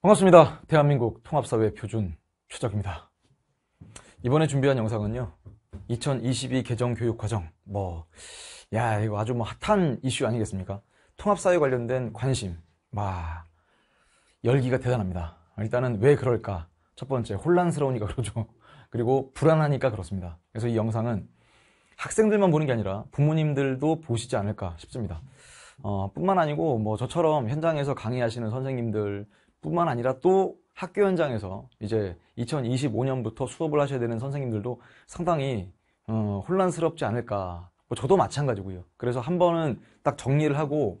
반갑습니다. 대한민국 통합사회 표준 추적입니다. 이번에 준비한 영상은요. 2022 개정 교육 과정 뭐야 이거 아주 뭐 핫한 이슈 아니겠습니까? 통합사회 관련된 관심 막 열기가 대단합니다. 일단은 왜 그럴까? 첫 번째 혼란스러우니까 그러죠. 그리고 불안하니까 그렇습니다. 그래서 이 영상은 학생들만 보는 게 아니라 부모님들도 보시지 않을까 싶습니다. 어, 뿐만 아니고 뭐 저처럼 현장에서 강의하시는 선생님들 뿐만 아니라 또 학교 현장에서 이제 2025년부터 수업을 하셔야 되는 선생님들도 상당히 어, 혼란스럽지 않을까. 뭐 저도 마찬가지고요. 그래서 한 번은 딱 정리를 하고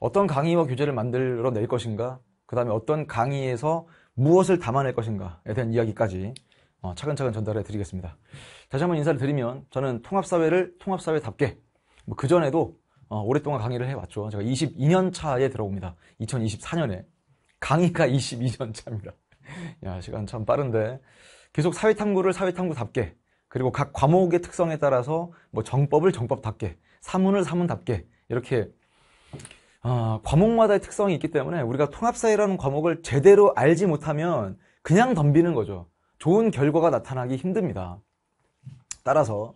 어떤 강의와 교재를 만들어 낼 것인가, 그 다음에 어떤 강의에서 무엇을 담아낼 것인가에 대한 이야기까지 어, 차근차근 전달해 드리겠습니다. 다시 한 번 인사를 드리면 저는 통합사회를 통합사회답게 뭐 그전에도 어, 오랫동안 강의를 해왔죠. 제가 22년 차에 들어옵니다. 2024년에. 강의가 22년 차입니다. 야, 시간 참 빠른데. 계속 사회탐구를 사회탐구답게, 그리고 각 과목의 특성에 따라서 뭐 정법을 정법답게, 사문을 사문답게, 이렇게, 어, 과목마다의 특성이 있기 때문에 우리가 통합사회라는 과목을 제대로 알지 못하면 그냥 덤비는 거죠. 좋은 결과가 나타나기 힘듭니다. 따라서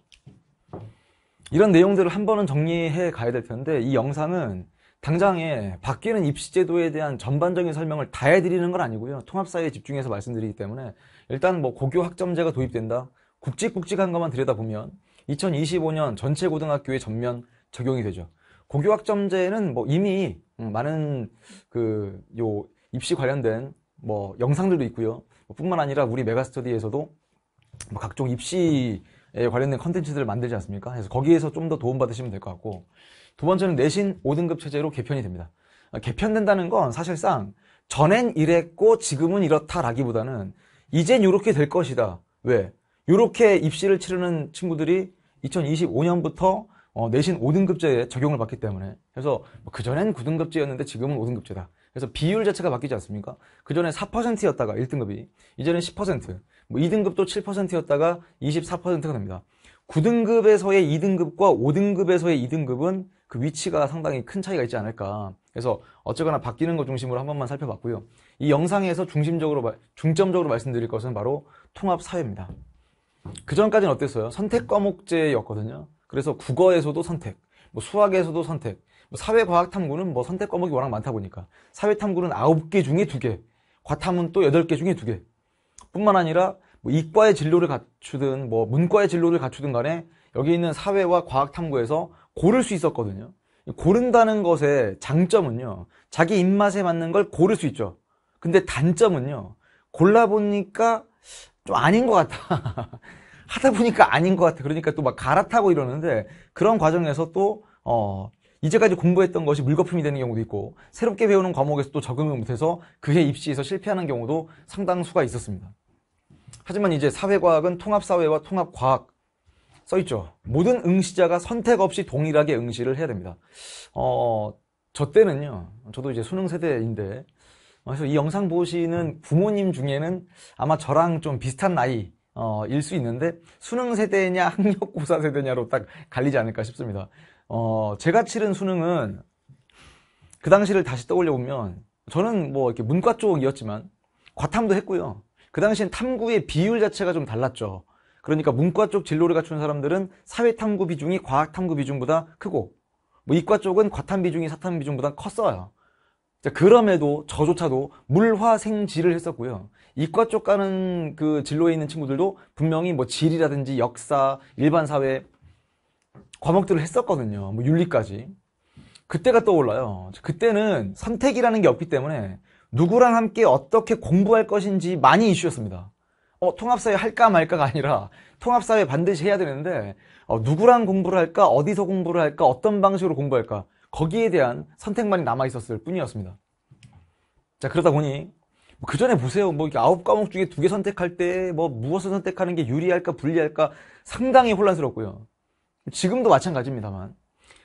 이런 내용들을 한 번은 정리해 가야 될 텐데 이 영상은 당장에 바뀌는 입시제도에 대한 전반적인 설명을 다 해드리는 건 아니고요. 통합사에 집중해서 말씀드리기 때문에 일단 뭐 고교 학점제가 도입된다. 굵직굵직한 것만 들여다보면 2025년 전체 고등학교에 전면 적용이 되죠. 고교 학점제는 뭐 이미 음, 많은 그 요 입시 관련된 뭐 영상들도 있고요. 뭐 뿐만 아니라 우리 메가스터디에서도 뭐 각종 입시에 관련된 컨텐츠들을 만들지 않습니까? 그래서 거기에서 좀 더 도움받으시면 될 것 같고 두 번째는 내신 5등급 체제로 개편이 됩니다. 아, 개편된다는 건 사실상 전엔 이랬고 지금은 이렇다라기보다는 이젠 이렇게 될 것이다. 왜? 이렇게 입시를 치르는 친구들이 2025년부터 어, 내신 5등급제에 적용을 받기 때문에 그래서 뭐 그전엔 9등급제였는데 지금은 5등급제다. 그래서 비율 자체가 바뀌지 않습니까? 그전에 4%였다가 1등급이 이제는 10%, 뭐 2등급도 7%였다가 24%가 됩니다. 9등급에서의 2등급과 5등급에서의 2등급은 그 위치가 상당히 큰 차이가 있지 않을까. 그래서 어쨌거나 바뀌는 것 중심으로 한 번만 살펴봤고요. 이 영상에서 중심적으로 중점적으로 말씀드릴 것은 바로 통합 사회입니다. 그 전까지는 어땠어요? 선택 과목제였거든요. 그래서 국어에서도 선택, 뭐 수학에서도 선택, 뭐 사회과학탐구는 뭐 선택 과목이 워낙 많다 보니까 사회탐구는 9개 중에 2개, 과탐은 또 8개 중에 2개. 뿐만 아니라 뭐 이과의 진로를 갖추든 뭐 문과의 진로를 갖추든 간에 여기 있는 사회와 과학 탐구에서 고를 수 있었거든요. 고른다는 것의 장점은요. 자기 입맛에 맞는 걸 고를 수 있죠. 근데 단점은요. 골라보니까 좀 아닌 것 같아. 하다 보니까 아닌 것 같아. 그러니까 또 막 갈아타고 이러는데 그런 과정에서 또 어, 이제까지 공부했던 것이 물거품이 되는 경우도 있고 새롭게 배우는 과목에서 또 적응을 못해서 그해 입시에서 실패하는 경우도 상당수가 있었습니다. 하지만 이제 사회과학은 통합사회와 통합과학 써있죠. 모든 응시자가 선택 없이 동일하게 응시를 해야 됩니다. 어, 저 때는요. 저도 이제 수능 세대인데 그래서 이 영상 보시는 부모님 중에는 아마 저랑 좀 비슷한 나이 어, 일 수 있는데 수능 세대냐 학력고사 세대냐로 딱 갈리지 않을까 싶습니다. 어, 제가 치른 수능은 그 당시를 다시 떠올려 보면 저는 뭐 이렇게 문과 쪽이었지만 과탐도 했고요. 그 당시엔 탐구의 비율 자체가 좀 달랐죠. 그러니까 문과 쪽 진로를 갖춘 사람들은 사회 탐구 비중이 과학 탐구 비중보다 크고 뭐 이과 쪽은 과탐 비중이 사탐 비중보다 컸어요. 자, 그럼에도 저조차도 물화생지를 했었고요. 이과 쪽 가는 그 진로에 있는 친구들도 분명히 뭐 지리라든지 역사, 일반 사회 과목들을 했었거든요. 뭐 윤리까지. 그때가 떠올라요. 그때는 선택이라는 게 없기 때문에 누구랑 함께 어떻게 공부할 것인지 많이 이슈였습니다. 어, 통합사회 할까 말까가 아니라 통합사회 반드시 해야 되는데 어, 누구랑 공부를 할까 어디서 공부를 할까 어떤 방식으로 공부할까 거기에 대한 선택만이 남아 있었을 뿐이었습니다. 자 그러다 보니 뭐 그 전에 보세요. 뭐 아홉 과목 중에 두 개 선택할 때 뭐 무엇을 선택하는 게 유리할까 불리할까 상당히 혼란스럽고요. 지금도 마찬가지입니다만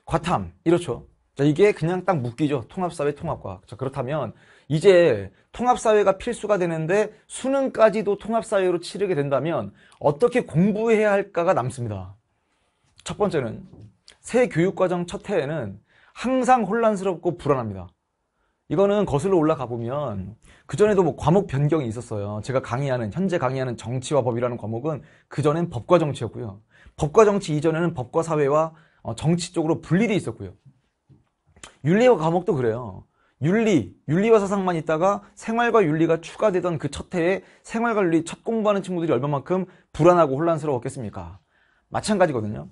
과탐 이렇죠. 자 이게 그냥 딱 묶이죠. 통합사회 통합과학. 자 그렇다면 이제 통합사회가 필수가 되는데 수능까지도 통합사회로 치르게 된다면 어떻게 공부해야 할까가 남습니다. 첫 번째는 새 교육과정 첫 해에는 항상 혼란스럽고 불안합니다. 이거는 거슬러 올라가 보면 그전에도 뭐 과목 변경이 있었어요. 제가 강의하는 현재 강의하는 정치와 법이라는 과목은 그전엔 법과 정치였고요. 법과 정치 이전에는 법과 사회와 어, 정치 쪽으로 분리되어 있었고요. 윤리와 과목도 그래요. 윤리, 윤리와 사상만 있다가 생활과 윤리가 추가되던 그 첫 해에 생활과 윤리 첫 공부하는 친구들이 얼마만큼 불안하고 혼란스러웠겠습니까? 마찬가지거든요.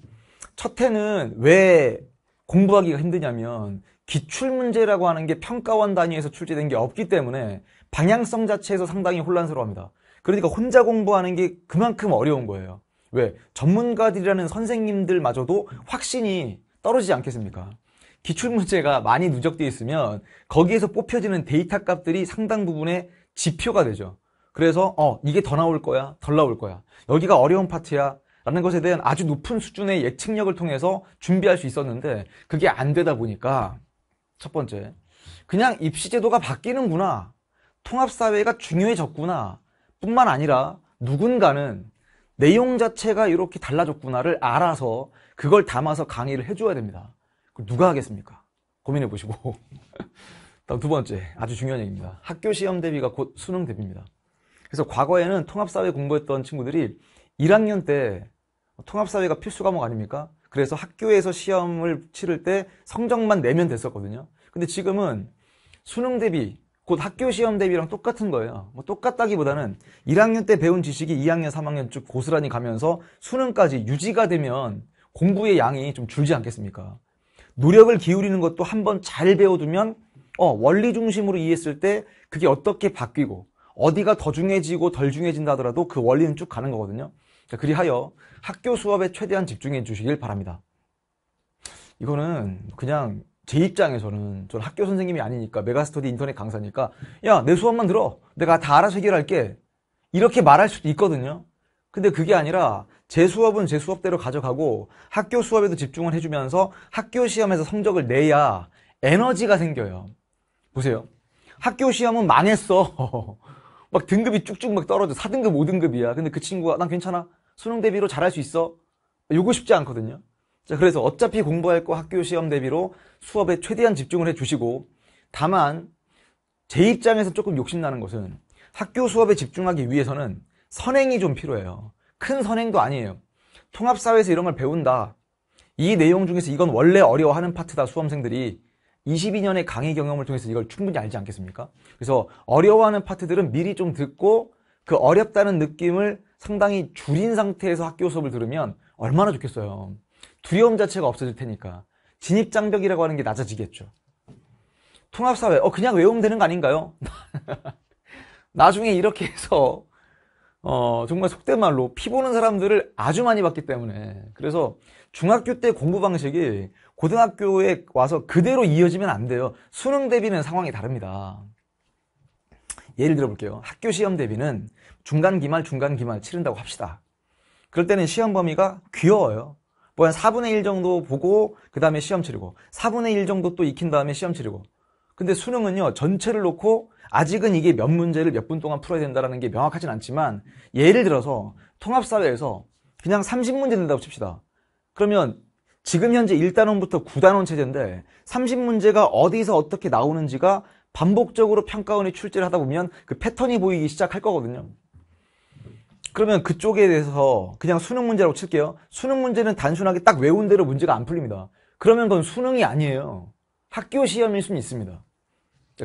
첫 해는 왜 공부하기가 힘드냐면 기출문제라고 하는 게 평가원 단위에서 출제된 게 없기 때문에 방향성 자체에서 상당히 혼란스러워합니다. 그러니까 혼자 공부하는 게 그만큼 어려운 거예요. 왜? 전문가들이라는 선생님들마저도 확신이 떨어지지 않겠습니까? 기출문제가 많이 누적되어 있으면 거기에서 뽑혀지는 데이터 값들이 상당 부분의 지표가 되죠. 그래서 어 이게 더 나올 거야, 덜 나올 거야. 여기가 어려운 파트야. 라는 것에 대한 아주 높은 수준의 예측력을 통해서 준비할 수 있었는데 그게 안 되다 보니까 첫 번째 그냥 입시제도가 바뀌는구나 통합사회가 중요해졌구나 뿐만 아니라 누군가는 내용 자체가 이렇게 달라졌구나를 알아서 그걸 담아서 강의를 해줘야 됩니다. 그럼 누가 하겠습니까? 고민해 보시고. 다음 두 번째, 아주 중요한 얘기입니다. 학교 시험 대비가 곧 수능 대비입니다. 그래서 과거에는 통합사회 공부했던 친구들이 1학년 때 통합사회가 필수 과목 아닙니까? 그래서 학교에서 시험을 치를 때 성적만 내면 됐었거든요. 근데 지금은 수능 대비, 곧 학교 시험 대비랑 똑같은 거예요. 뭐 똑같다기보다는 1학년 때 배운 지식이 2학년, 3학년 쭉 고스란히 가면서 수능까지 유지가 되면 공부의 양이 좀 줄지 않겠습니까? 노력을 기울이는 것도 한번 잘 배워두면 어, 원리 중심으로 이해했을 때 그게 어떻게 바뀌고 어디가 더 중요해지고 덜 중요해진다 하더라도 그 원리는 쭉 가는 거거든요. 자, 그리하여 학교 수업에 최대한 집중해 주시길 바랍니다. 이거는 그냥 제 입장에서는 저는 학교 선생님이 아니니까 메가스터디 인터넷 강사니까 야 내 수업만 들어 내가 다 알아서 해결할게 이렇게 말할 수도 있거든요 근데 그게 아니라 제 수업은 제 수업대로 가져가고 학교 수업에도 집중을 해주면서 학교 시험에서 성적을 내야 에너지가 생겨요. 보세요. 학교 시험은 망했어. 막 등급이 쭉쭉 막 떨어져. 4등급, 5등급이야. 근데 그 친구가 난 괜찮아. 수능 대비로 잘할 수 있어. 요거 쉽지 않거든요. 자, 그래서 어차피 공부할 거 학교 시험 대비로 수업에 최대한 집중을 해 주시고 다만 제 입장에서 조금 욕심나는 것은 학교 수업에 집중하기 위해서는 선행이 좀 필요해요. 큰 선행도 아니에요. 통합사회에서 이런 걸 배운다. 이 내용 중에서 이건 원래 어려워하는 파트다 수험생들이 22년의 강의 경험을 통해서 이걸 충분히 알지 않겠습니까? 그래서 어려워하는 파트들은 미리 좀 듣고 그 어렵다는 느낌을 상당히 줄인 상태에서 학교 수업을 들으면 얼마나 좋겠어요. 두려움 자체가 없어질 테니까. 진입장벽이라고 하는 게 낮아지겠죠. 통합사회, 어, 그냥 외우면 되는 거 아닌가요? 나중에 이렇게 해서 어, 정말 속된 말로 피 보는 사람들을 아주 많이 봤기 때문에 그래서 중학교 때 공부 방식이 고등학교에 와서 그대로 이어지면 안 돼요. 수능 대비는 상황이 다릅니다. 예를 들어볼게요. 학교 시험 대비는 중간 기말, 중간 기말 치른다고 합시다. 그럴 때는 시험 범위가 귀여워요. 뭐한 4분의 1 정도 보고 그 다음에 시험 치르고 4분의 1 정도 또 익힌 다음에 시험 치르고 근데 수능은요, 전체를 놓고 아직은 이게 몇 문제를 몇 분 동안 풀어야 된다는 게 명확하진 않지만 예를 들어서 통합사회에서 그냥 30문제 된다고 칩시다. 그러면 지금 현재 1단원부터 9단원 체제인데 30문제가 어디서 어떻게 나오는지가 반복적으로 평가원이 출제를 하다 보면 그 패턴이 보이기 시작할 거거든요. 그러면 그쪽에 대해서 그냥 수능 문제라고 칠게요. 수능 문제는 단순하게 딱 외운 대로 문제가 안 풀립니다. 그러면 그건 수능이 아니에요. 학교 시험일 수는 있습니다.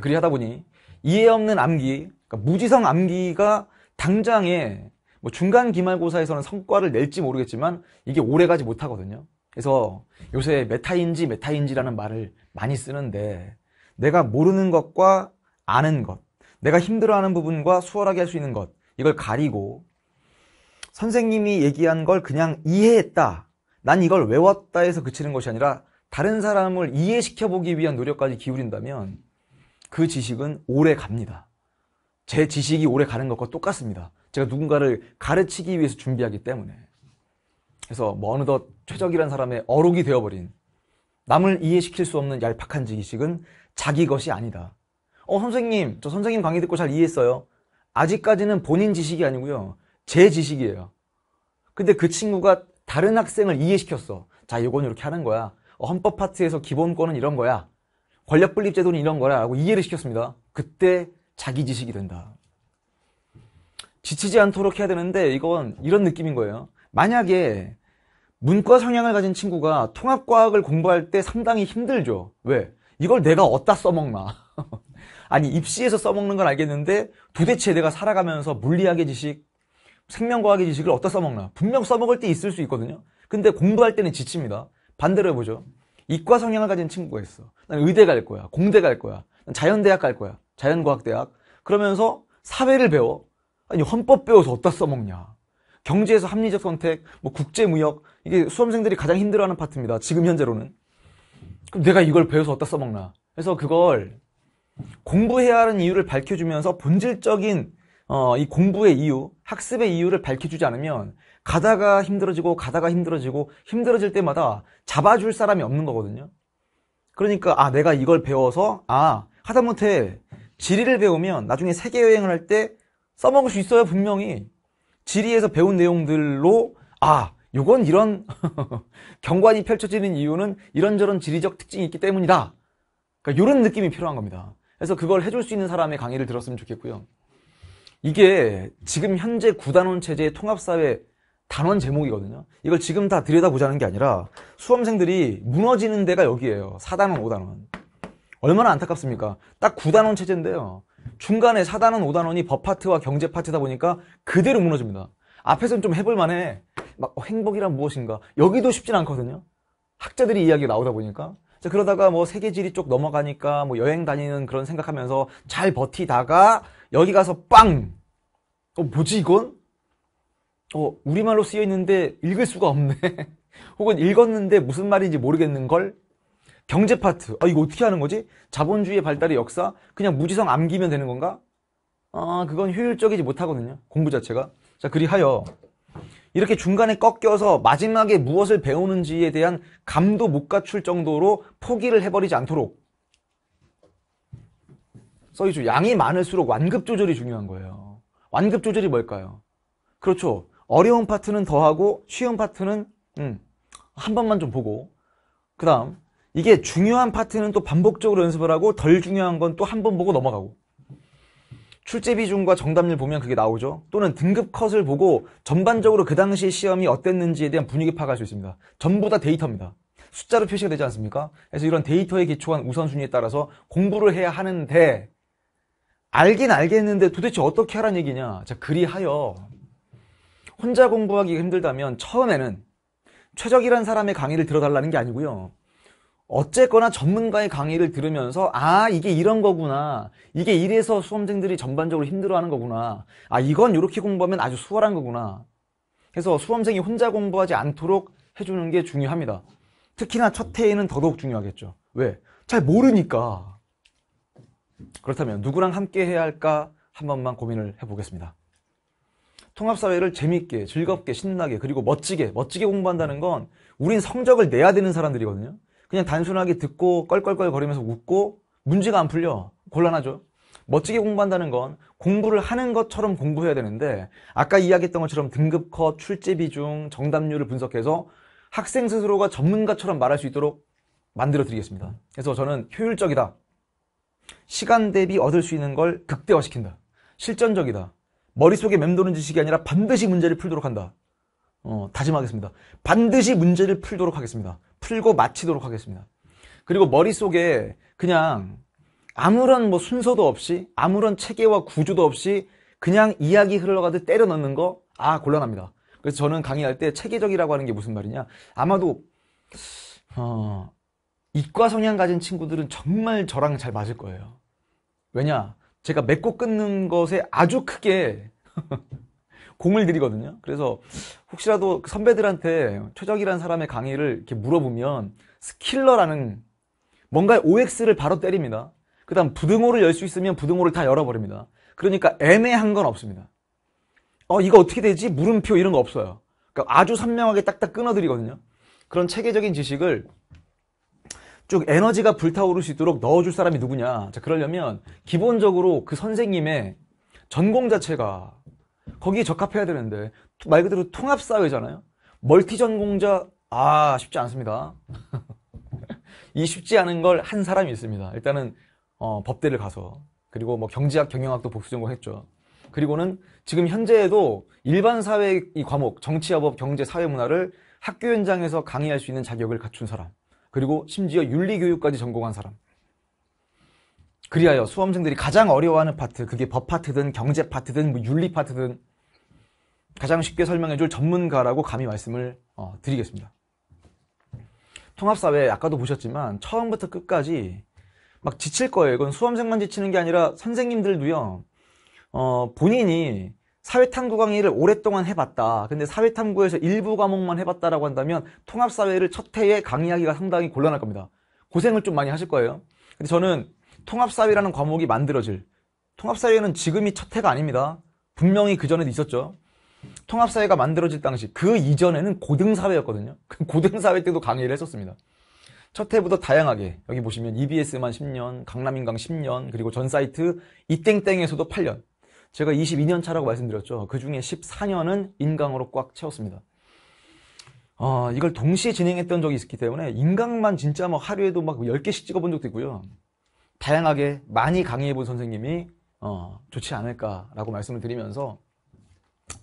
그리 하다 보니 이해 없는 암기, 그러니까 무지성 암기가 당장에 뭐 중간 기말고사에서는 성과를 낼지 모르겠지만 이게 오래가지 못하거든요. 그래서 요새 메타인지 메타인지라는 말을 많이 쓰는데 내가 모르는 것과 아는 것, 내가 힘들어하는 부분과 수월하게 할 수 있는 것 이걸 가리고 선생님이 얘기한 걸 그냥 이해했다. 난 이걸 외웠다 해서 그치는 것이 아니라 다른 사람을 이해시켜 보기 위한 노력까지 기울인다면 그 지식은 오래 갑니다. 제 지식이 오래 가는 것과 똑같습니다. 제가 누군가를 가르치기 위해서 준비하기 때문에. 그래서 뭐 어느덧 최적이란 사람의 어록이 되어버린 남을 이해시킬 수 없는 얄팍한 지식은 자기 것이 아니다. 어, 선생님, 저 선생님 강의 듣고 잘 이해했어요. 아직까지는 본인 지식이 아니고요. 제 지식이에요. 근데 그 친구가 다른 학생을 이해시켰어. 자, 이건 이렇게 하는 거야. 헌법 파트에서 기본권은 이런 거야. 권력 분립 제도는 이런 거야라고 이해를 시켰습니다. 그때 자기 지식이 된다. 지치지 않도록 해야 되는데 이건 이런 느낌인 거예요. 만약에 문과 성향을 가진 친구가 통합과학을 공부할 때 상당히 힘들죠. 왜? 이걸 내가 어디다 써먹나. 아니 입시에서 써먹는 건 알겠는데 도대체 내가 살아가면서 물리학의 지식, 생명과학의 지식을 어디다 써먹나. 분명 써먹을 때 있을 수 있거든요. 근데 공부할 때는 지칩니다. 반대로 해보죠. 이과 성향을 가진 친구가 있어. 난 의대 갈 거야. 공대 갈 거야. 난 자연대학 갈 거야. 자연과학대학. 그러면서 사회를 배워. 아니, 헌법 배워서 어디다 써먹냐. 경제에서 합리적 선택, 뭐 국제무역. 이게 수험생들이 가장 힘들어하는 파트입니다. 지금 현재로는. 그럼 내가 이걸 배워서 어디다 써먹나. 그래서 그걸 공부해야 하는 이유를 밝혀주면서 본질적인 어, 이 공부의 이유, 학습의 이유를 밝혀주지 않으면 가다가 힘들어지고 가다가 힘들어지고 힘들어질 때마다 잡아줄 사람이 없는 거거든요. 그러니까 아 내가 이걸 배워서 아 하다못해 지리를 배우면 나중에 세계 여행을 할 때 써먹을 수 있어요 분명히 지리에서 배운 내용들로 아 요건 이런 경관이 펼쳐지는 이유는 이런저런 지리적 특징이 있기 때문이다. 그러니까 이런 느낌이 필요한 겁니다. 그래서 그걸 해줄 수 있는 사람의 강의를 들었으면 좋겠고요. 이게 지금 현재 구단원 체제의 통합사회 단원 제목이거든요. 이걸 지금 다 들여다보자는 게 아니라 수험생들이 무너지는 데가 여기에요. 4단원, 5단원. 얼마나 안타깝습니까? 딱 9단원 체제인데요. 중간에 4단원, 5단원이 법 파트와 경제 파트다 보니까 그대로 무너집니다. 앞에서는 좀 해볼만해. 막 행복이란 무엇인가. 여기도 쉽진 않거든요. 학자들이 이야기가 나오다 보니까. 자, 그러다가 뭐 세계지리 쪽 넘어가니까 뭐 여행 다니는 그런 생각하면서 잘 버티다가 여기 가서 빵! 어, 뭐지 이건? 어, 우리말로 쓰여 있는데 읽을 수가 없네. 혹은 읽었는데 무슨 말인지 모르겠는 걸. 경제 파트. 아, 이거 어떻게 하는 거지? 자본주의 의 발달의 역사? 그냥 무지성 암기면 되는 건가? 아, 그건 효율적이지 못하거든요. 공부 자체가. 자, 그리하여 이렇게 중간에 꺾여서 마지막에 무엇을 배우는지에 대한 감도 못 갖출 정도로 포기를 해버리지 않도록 써있죠. 양이 많을수록 완급 조절이 중요한 거예요. 완급 조절이 뭘까요? 그렇죠. 어려운 파트는 더하고 쉬운 파트는 음, 한 번만 좀 보고 그 다음 이게 중요한 파트는 또 반복적으로 연습을 하고 덜 중요한 건 또 한 번 보고 넘어가고 출제 비중과 정답률 보면 그게 나오죠. 또는 등급 컷을 보고 전반적으로 그 당시 시험이 어땠는지에 대한 분위기 파악할 수 있습니다. 전부 다 데이터입니다. 숫자로 표시가 되지 않습니까? 그래서 이런 데이터에 기초한 우선순위에 따라서 공부를 해야 하는데 알긴 알겠는데 도대체 어떻게 하란 얘기냐. 자, 그리하여 혼자 공부하기 힘들다면 처음에는 최적이란 사람의 강의를 들어달라는 게 아니고요. 어쨌거나 전문가의 강의를 들으면서 아 이게 이런 거구나 이게 이래서 수험생들이 전반적으로 힘들어하는 거구나 아 이건 이렇게 공부하면 아주 수월한 거구나 그래서 수험생이 혼자 공부하지 않도록 해주는 게 중요합니다 특히나 첫 해에는 더더욱 중요하겠죠 왜? 잘 모르니까 그렇다면 누구랑 함께 해야 할까 한 번만 고민을 해보겠습니다 통합사회를 재밌게, 즐겁게, 신나게, 그리고 멋지게, 멋지게 공부한다는 건 우린 성적을 내야 되는 사람들이거든요. 그냥 단순하게 듣고 껄껄껄 거리면서 웃고 문제가 안 풀려. 곤란하죠. 멋지게 공부한다는 건 공부를 하는 것처럼 공부해야 되는데 아까 이야기했던 것처럼 등급 컷, 출제 비중, 정답률을 분석해서 학생 스스로가 전문가처럼 말할 수 있도록 만들어 드리겠습니다. 그래서 저는 효율적이다. 시간 대비 얻을 수 있는 걸 극대화시킨다. 실전적이다. 머릿속에 맴도는 지식이 아니라 반드시 문제를 풀도록 한다. 어, 다짐하겠습니다. 반드시 문제를 풀도록 하겠습니다. 풀고 마치도록 하겠습니다. 그리고 머릿속에 그냥 아무런 뭐 순서도 없이 아무런 체계와 구조도 없이 그냥 이야기 흘러가듯 때려 넣는 거, 아, 곤란합니다. 그래서 저는 강의할 때 체계적이라고 하는 게 무슨 말이냐. 아마도, 어, 이과 성향 가진 친구들은 정말 저랑 잘 맞을 거예요. 왜냐? 제가 맺고 끊는 것에 아주 크게 공을 들이거든요. 그래서 혹시라도 선배들한테 최적이라는 사람의 강의를 이렇게 물어보면 스킬러라는 뭔가 의 OX를 바로 때립니다. 그 다음 부등호를 열 수 있으면 부등호를 다 열어버립니다. 그러니까 애매한 건 없습니다. 어, 이거 어떻게 되지? 물음표 이런 거 없어요. 그러니까 아주 선명하게 딱딱 끊어드리거든요. 그런 체계적인 지식을 쭉 에너지가 불타오를 수 있도록 넣어줄 사람이 누구냐. 자, 그러려면 기본적으로 그 선생님의 전공 자체가 거기에 적합해야 되는데 말 그대로 통합사회잖아요. 멀티 전공자 아 쉽지 않습니다. 이 쉽지 않은 걸 한 사람이 있습니다. 일단은 어, 법대를 가서 그리고 뭐 경제학, 경영학도 복수 전공했죠. 그리고는 지금 현재에도 일반 사회 이 과목 정치화법, 경제, 사회문화를 학교 현장에서 강의할 수 있는 자격을 갖춘 사람. 그리고 심지어 윤리교육까지 전공한 사람. 그리하여 수험생들이 가장 어려워하는 파트, 그게 법 파트든 경제 파트든 뭐 윤리 파트든 가장 쉽게 설명해줄 전문가라고 감히 말씀을 어, 드리겠습니다. 통합사회 아까도 보셨지만 처음부터 끝까지 막 지칠 거예요. 이건 수험생만 지치는 게 아니라 선생님들도요. 어, 본인이 사회탐구 강의를 오랫동안 해봤다. 근데 사회탐구에서 일부 과목만 해봤다라고 한다면 통합사회를 첫 해에 강의하기가 상당히 곤란할 겁니다. 고생을 좀 많이 하실 거예요. 근데 저는 통합사회라는 과목이 만들어질 통합사회는 지금이 첫 해가 아닙니다. 분명히 그전에도 있었죠. 통합사회가 만들어질 당시 그 이전에는 고등사회였거든요. 그 고등사회 때도 강의를 했었습니다. 첫 해부터 다양하게 여기 보시면 EBS만 10년, 강남인강 10년, 그리고 전 사이트 이땡땡에서도 8년 제가 22년 차라고 말씀드렸죠. 그 중에 14년은 인강으로 꽉 채웠습니다. 어, 이걸 동시에 진행했던 적이 있기 때문에 인강만 진짜 뭐 하루에도 막 10개씩 찍어본 적도 있고요. 다양하게 많이 강의해 본 선생님이 어, 좋지 않을까라고 말씀을 드리면서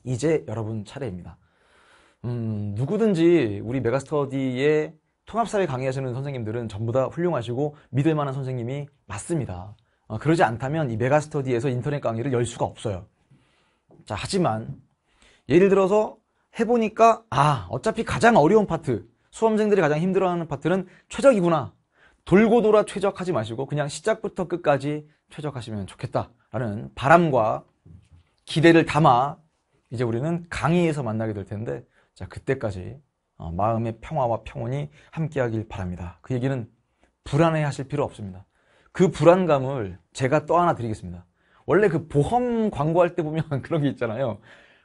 이제 여러분 차례입니다. 음, 누구든지 우리 메가스터디의 통합사회 강의하시는 선생님들은 전부 다 훌륭하시고 믿을 만한 선생님이 맞습니다. 어, 그러지 않다면 이 메가스터디에서 인터넷 강의를 열 수가 없어요. 자, 하지만 예를 들어서 해보니까 아, 어차피 가장 어려운 파트, 수험생들이 가장 힘들어하는 파트는 최적이구나. 돌고 돌아 최적하지 마시고 그냥 시작부터 끝까지 최적하시면 좋겠다라는 바람과 기대를 담아 이제 우리는 강의에서 만나게 될 텐데 자 그때까지 어, 마음의 평화와 평온이 함께하길 바랍니다. 그 얘기는 불안해하실 필요 없습니다. 그 불안감을 제가 또 하나 드리겠습니다. 원래 그 보험 광고할 때 보면 그런 게 있잖아요.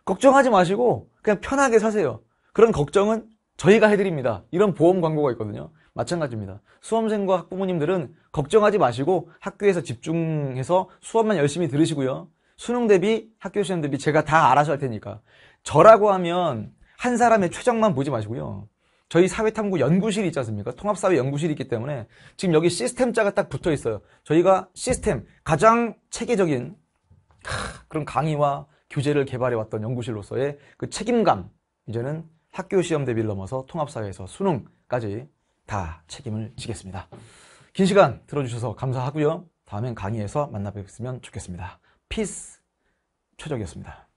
걱정하지 마시고 그냥 편하게 사세요. 그런 걱정은 저희가 해드립니다. 이런 보험 광고가 있거든요. 마찬가지입니다. 수험생과 학부모님들은 걱정하지 마시고 학교에서 집중해서 수업만 열심히 들으시고요. 수능 대비 학교 시험 대비 제가 다 알아서 할 테니까. 저라고 하면 한 사람의 최적만 보지 마시고요. 저희 사회탐구 연구실이 있지 않습니까? 통합사회 연구실이 있기 때문에 지금 여기 시스템자가 딱 붙어 있어요. 저희가 시스템, 가장 체계적인 그런 강의와 교재를 개발해 왔던 연구실로서의 그 책임감, 이제는 학교 시험 대비를 넘어서 통합사회에서 수능까지 다 책임을 지겠습니다. 긴 시간 들어주셔서 감사하고요. 다음엔 강의에서 만나 뵙으면 좋겠습니다. 피스 최적이었습니다.